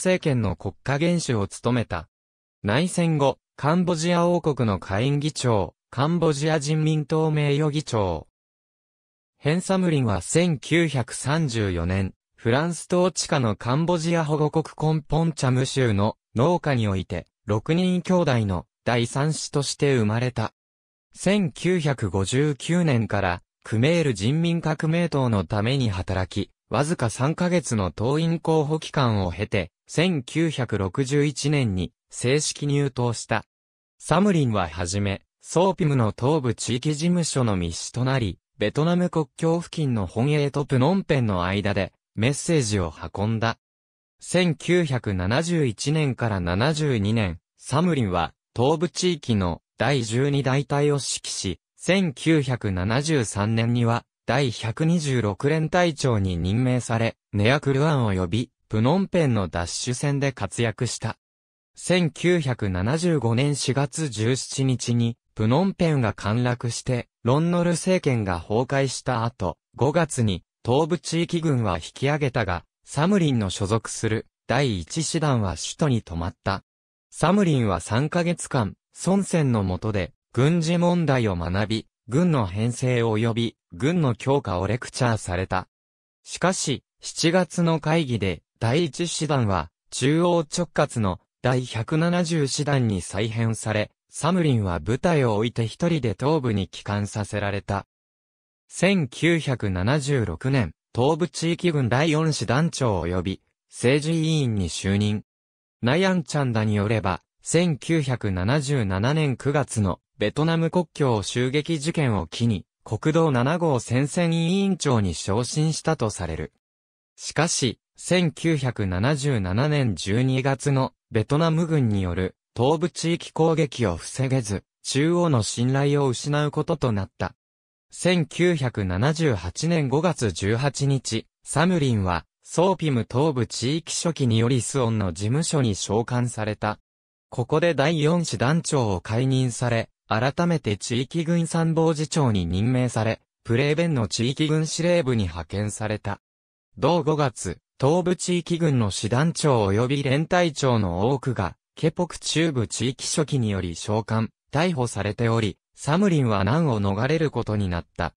政権の国家元首を務めた。内戦後、カンボジア王国の下院議長、カンボジア人民党名誉議長。ヘンサムリンは1934年、フランス統治下のカンボジア保護国コンポンチャム州の農家において、6人兄弟の第三子として生まれた。1959年から、クメール人民革命党のために働き、わずか3ヶ月の党員候補期間を経て、1961年に正式入党した。サムリンははじめ、ソーピムの東部地域事務所の密使となり、ベトナム国境付近の本営とプノンペンの間でメッセージを運んだ。1971年から72年、サムリンは東部地域の第12大隊を指揮し、1973年には第126連隊長に任命され、ネアクルアン及び、プノンペンのダッシュ戦で活躍した。1975年4月17日に、プノンペンが陥落して、ロンノル政権が崩壊した後、5月に、東部地域軍は引き上げたが、サムリンの所属する、第1師団は首都に止まった。サムリンは3ヶ月間、孫戦の下で、軍事問題を学び、軍の編成及び軍の強化をレクチャーされた。しかし、7月の会議で第1師団は中央直轄の第170師団に再編され、サムリンは部隊を置いて一人で東部に帰還させられた。1976年、東部地域軍第4師団長及び政治委員に就任。ナヤンチャンダによれば、1977年9月のベトナム国境襲撃事件を機に、国道7号戦線委員長に昇進したとされる。しかし、1977年12月のベトナム軍による東部地域攻撃を防げず、中央の信頼を失うこととなった。1978年5月18日、サムリンは、ソーピム東部地域初期によりスオンの事務所に召喚された。ここで第4師団長を解任され、改めて地域軍参謀次長に任命され、プレーベンの地域軍司令部に派遣された。同5月、東部地域軍の師団長及び連隊長の多くが、ケポク中部地域初期により召喚、逮捕されており、サムリンは難を逃れることになった。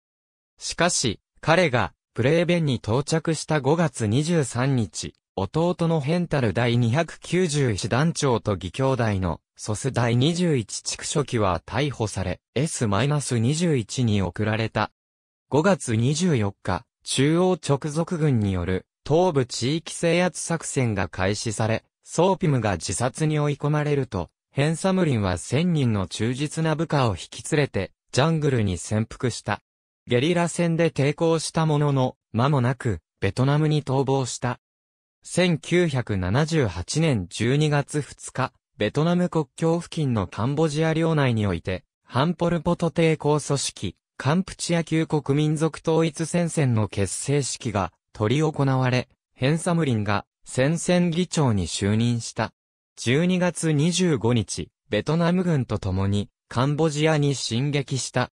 しかし、彼が、プレーベンに到着した5月23日、弟のヘンタル第290師団長と義兄弟のソス第21畜書記は逮捕され、S-21 に送られた。5月24日、中央直属軍による東部地域制圧作戦が開始され、ソーピムが自殺に追い込まれると、ヘンサムリンは1000人の忠実な部下を引き連れて、ジャングルに潜伏した。ゲリラ戦で抵抗したものの、間もなく、ベトナムに逃亡した。1978年12月2日、ベトナム国境付近のカンボジア領内において、ハンポルポト抵抗組織、カンプチア旧国民族統一戦線の結成式が執り行われ、ヘンサムリンが戦線議長に就任した。12月25日、ベトナム軍と共にカンボジアに進撃した。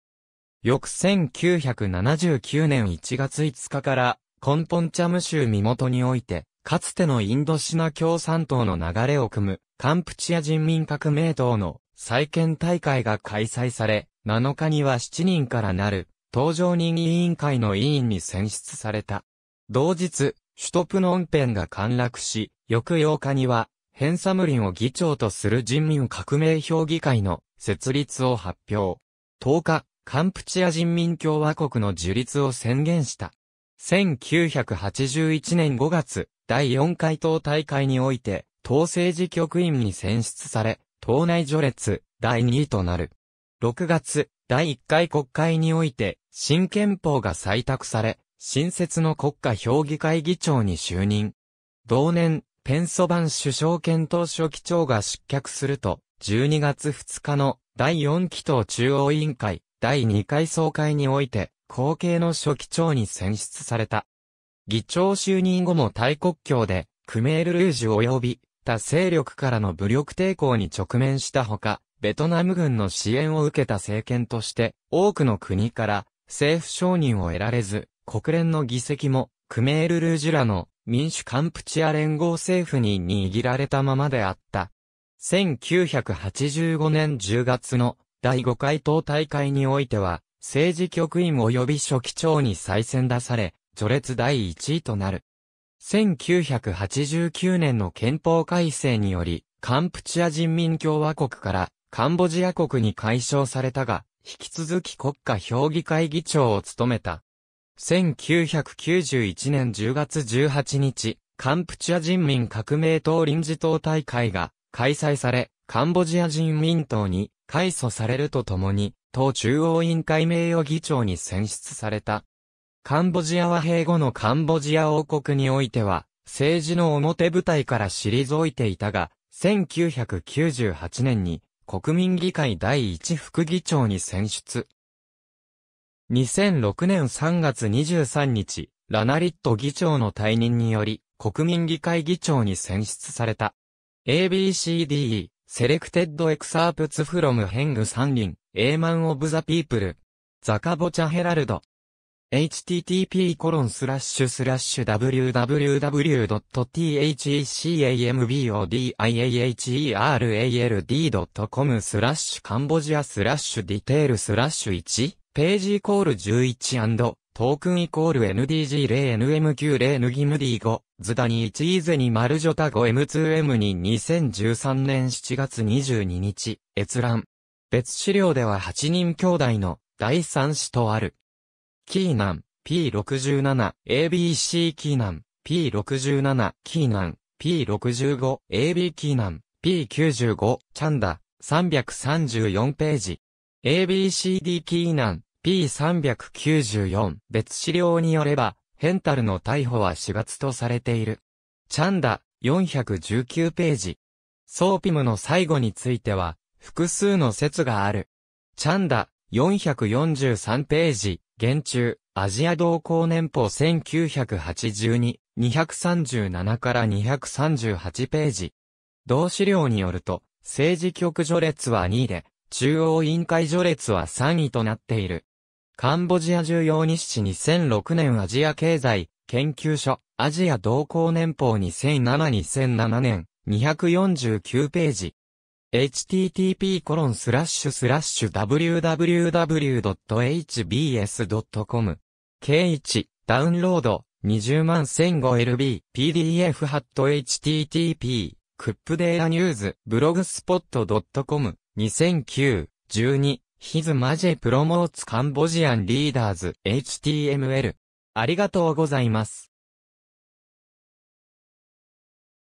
翌1979年1月5日から、コンポンチャム州身元において、かつてのインドシナ共産党の流れを組む、カンプチア人民革命党の再建大会が開催され、7日には7人からなる、登場人委員会の委員に選出された。同日、首都プノンペンが陥落し、翌8日には、ヘンサムリンを議長とする人民革命評議会の設立を発表。10日、カンプチア人民共和国の樹立を宣言した。1981年5月、第4回党大会において、党政治局員に選出され、党内序列第2位となる。6月、第1回国会において、新憲法が採択され、新設の国家評議会議長に就任。同年、ペンソバン首相検討書記長が失脚すると、12月2日の第4期党中央委員会第2回総会において、後継の書記長に選出された。議長就任後も大国境で、クメールルージュ及びった勢力からの武力抵抗に直面したほか、ベトナム軍の支援を受けた政権として、多くの国から政府承認を得られず、国連の議席も、クメール・ルージュらの民主カンプチア連合政府に握られたままであった。1985年10月の第5回党大会においては、政治局員及び書記長に再選出され、序列第1位となる。1989年の憲法改正により、カンプチア人民共和国からカンボジア国に解消されたが、引き続き国家評議会議長を務めた。1991年10月18日、カンプチア人民革命党臨時党大会が開催され、カンボジア人民党に改組されるとともに、党中央委員会名誉議長に選出された。カンボジアは併合のカンボジア王国においては、政治の表舞台から退いていたが、1998年に国民議会第一副議長に選出。2006年3月23日、ラナリット議長の退任により、国民議会議長に選出された。ABCDE、Selected Excerpts from Heng 三輪、A Man of the People、ザカボチャヘラルド。h t t p w w w t h e c a m b o d i a e r a l d c o m スラッシュカンボジアスラッシュディテールスラッシュ1ページイコール 11& トークンイコール NDG0NMQ0NGMD5 ズダに1イゼにマルジョタ 5M2M に2013年7月22日閲覧別資料では8人兄弟の第3子とある。キーナン、P67、ABC キーナン、P67、キーナン、P65、AB キーナン、P95、チャンダ、334ページ。ABCD キーナン、P394、別資料によれば、ヘンタルの逮捕は4月とされている。チャンダ、419ページ。ソーピムの最後については、複数の説がある。チャンダ、443ページ。現中、アジア同行年報1982、237から238ページ。同資料によると、政治局序列は2位で、中央委員会序列は3位となっている。カンボジア重要日誌2006年アジア経済研究所アジア同行年報2007-2007年249ページ http://www.hbs.com。K1、ダウンロード、20万 1005LB、PDF ハット http、クップデーアニューズ、ブログスポット .com、2009、12、ヒズマジェプロモーツカンボジアンリーダーズ、HTML。ありがとうございます。